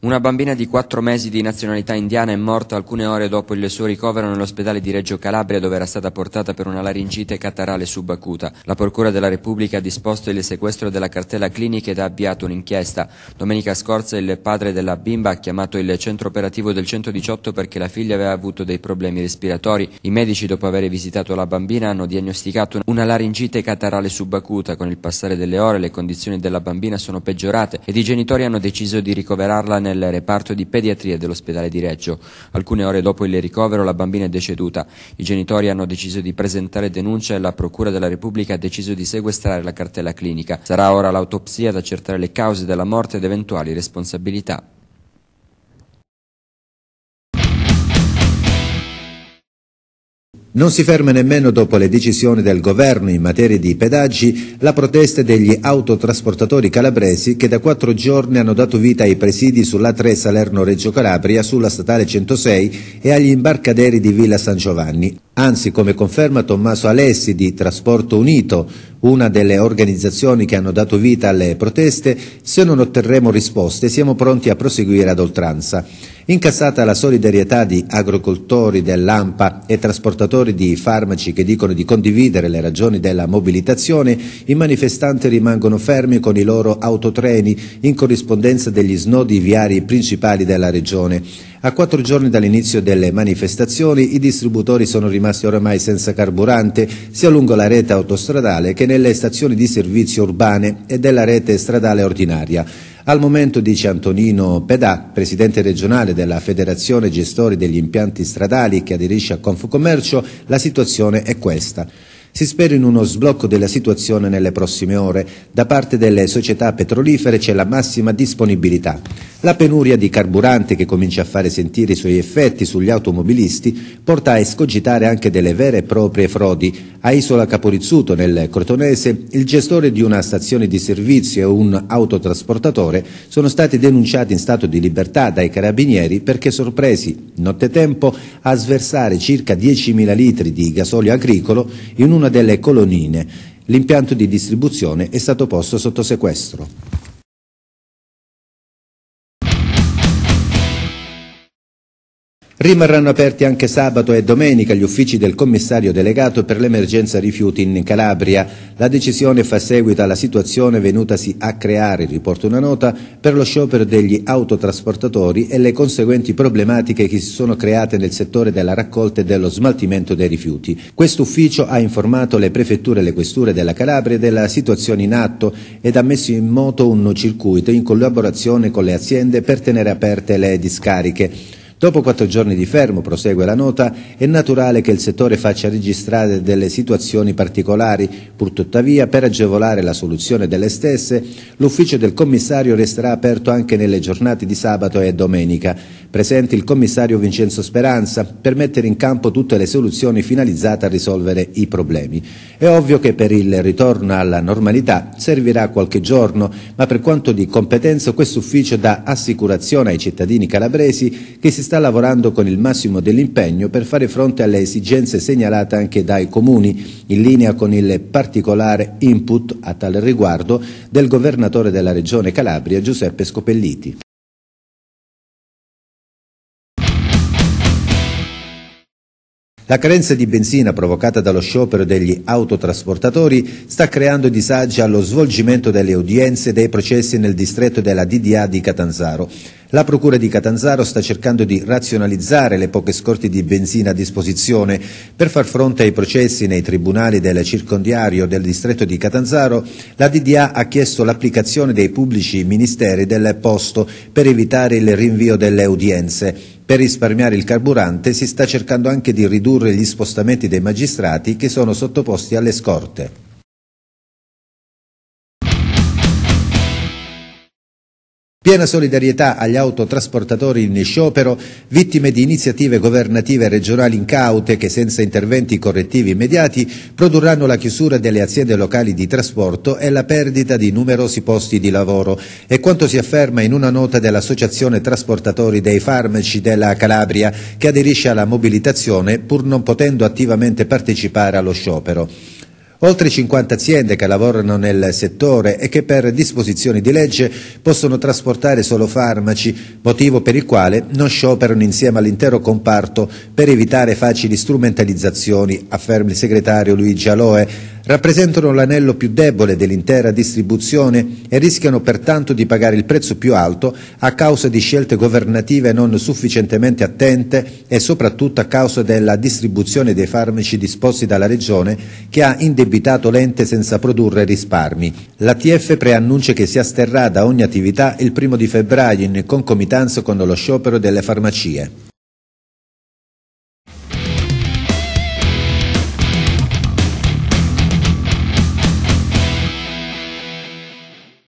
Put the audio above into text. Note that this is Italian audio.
Una bambina di 4 mesi di nazionalità indiana è morta alcune ore dopo il suo ricovero nell'ospedale di Reggio Calabria dove era stata portata per una laringite catarale subacuta. La Procura della Repubblica ha disposto il sequestro della cartella clinica ed ha avviato un'inchiesta. Domenica scorsa il padre della bimba ha chiamato il centro operativo del 118 perché la figlia aveva avuto dei problemi respiratori. I medici dopo aver visitato la bambina hanno diagnosticato una laringite catarale subacuta. Con il passare delle ore le condizioni della bambina sono peggiorate ed i genitori hanno deciso di ricoverarla nel nel reparto di pediatria dell'ospedale di Reggio. Alcune ore dopo il ricovero la bambina è deceduta. I genitori hanno deciso di presentare denuncia e la Procura della Repubblica ha deciso di sequestrare la cartella clinica. Sarà ora l'autopsia ad accertare le cause della morte ed eventuali responsabilità. Non si ferma nemmeno dopo le decisioni del governo in materia di pedaggi la protesta degli autotrasportatori calabresi che da quattro giorni hanno dato vita ai presidi sulla 3 Salerno-Reggio Calabria, sulla statale 106 e agli imbarcaderi di Villa San Giovanni. Anzi, come conferma Tommaso Alessi di Trasporto Unito, una delle organizzazioni che hanno dato vita alle proteste, se non otterremo risposte siamo pronti a proseguire ad oltranza. Incassata la solidarietà di agricoltori dell'AMPA e trasportatori di farmaci che dicono di condividere le ragioni della mobilitazione, i manifestanti rimangono fermi con i loro autotreni in corrispondenza degli snodi viari principali della regione. A quattro giorni dall'inizio delle manifestazioni i distributori sono rimasti oramai senza carburante sia lungo la rete autostradale che nelle stazioni di servizio urbane e della rete stradale ordinaria. Al momento, dice Antonino Pedà, presidente regionale della Federazione Gestori degli Impianti Stradali che aderisce a Confcommercio, la situazione è questa. Si spera in uno sblocco della situazione nelle prossime ore. Da parte delle società petrolifere c'è la massima disponibilità. La penuria di carburante che comincia a fare sentire i suoi effetti sugli automobilisti porta a escogitare anche delle vere e proprie frodi. A Isola Caporizzuto, nel Cortonese, il gestore di una stazione di servizio e un autotrasportatore sono stati denunciati in stato di libertà dai carabinieri perché sorpresi nottetempo a sversare circa 10.000 litri di gasolio agricolo in una delle colonnine. L'impianto di distribuzione è stato posto sotto sequestro. Rimarranno aperti anche sabato e domenica gli uffici del commissario delegato per l'emergenza rifiuti in Calabria. La decisione fa seguito alla situazione venutasi a creare, riporta una nota, per lo sciopero degli autotrasportatori e le conseguenti problematiche che si sono create nel settore della raccolta e dello smaltimento dei rifiuti. Questo ufficio ha informato le prefetture e le questure della Calabria della situazione in atto ed ha messo in moto un circuito in collaborazione con le aziende per tenere aperte le discariche. Dopo quattro giorni di fermo, prosegue la nota, è naturale che il settore faccia registrare delle situazioni particolari, purtuttavia per agevolare la soluzione delle stesse l'ufficio del commissario resterà aperto anche nelle giornate di sabato e domenica presente il commissario Vincenzo Speranza, per mettere in campo tutte le soluzioni finalizzate a risolvere i problemi. È ovvio che per il ritorno alla normalità servirà qualche giorno, ma per quanto di competenza questo ufficio dà assicurazione ai cittadini calabresi che si sta lavorando con il massimo dell'impegno per fare fronte alle esigenze segnalate anche dai comuni, in linea con il particolare input a tal riguardo del governatore della Regione Calabria Giuseppe Scopelliti. La carenza di benzina provocata dallo sciopero degli autotrasportatori sta creando disagi allo svolgimento delle udienze e dei processi nel distretto della DDA di Catanzaro. La Procura di Catanzaro sta cercando di razionalizzare le poche scorte di benzina a disposizione. Per far fronte ai processi nei tribunali del circondiario del distretto di Catanzaro, la DDA ha chiesto l'applicazione dei pubblici ministeri del posto per evitare il rinvio delle udienze. Per risparmiare il carburante si sta cercando anche di ridurre gli spostamenti dei magistrati che sono sottoposti alle scorte. Piena solidarietà agli autotrasportatori in sciopero, vittime di iniziative governative regionali incaute che senza interventi correttivi immediati produrranno la chiusura delle aziende locali di trasporto e la perdita di numerosi posti di lavoro. È quanto si afferma in una nota dell'Associazione Trasportatori dei Farmaci della Calabria che aderisce alla mobilitazione pur non potendo attivamente partecipare allo sciopero. Oltre 50 aziende che lavorano nel settore e che per disposizioni di legge possono trasportare solo farmaci, motivo per il quale non scioperano insieme all'intero comparto per evitare facili strumentalizzazioni, afferma il segretario Luigi Aloe, rappresentano l'anello più debole dell'intera distribuzione e rischiano pertanto di pagare il prezzo più alto a causa di scelte governative non sufficientemente attente e soprattutto a causa della distribuzione dei farmaci disposti dalla Regione che ha indebitato l'ente senza produrre risparmi. L'ATF preannuncia che si asterrà da ogni attività il primo di febbraio in concomitanza con lo sciopero delle farmacie.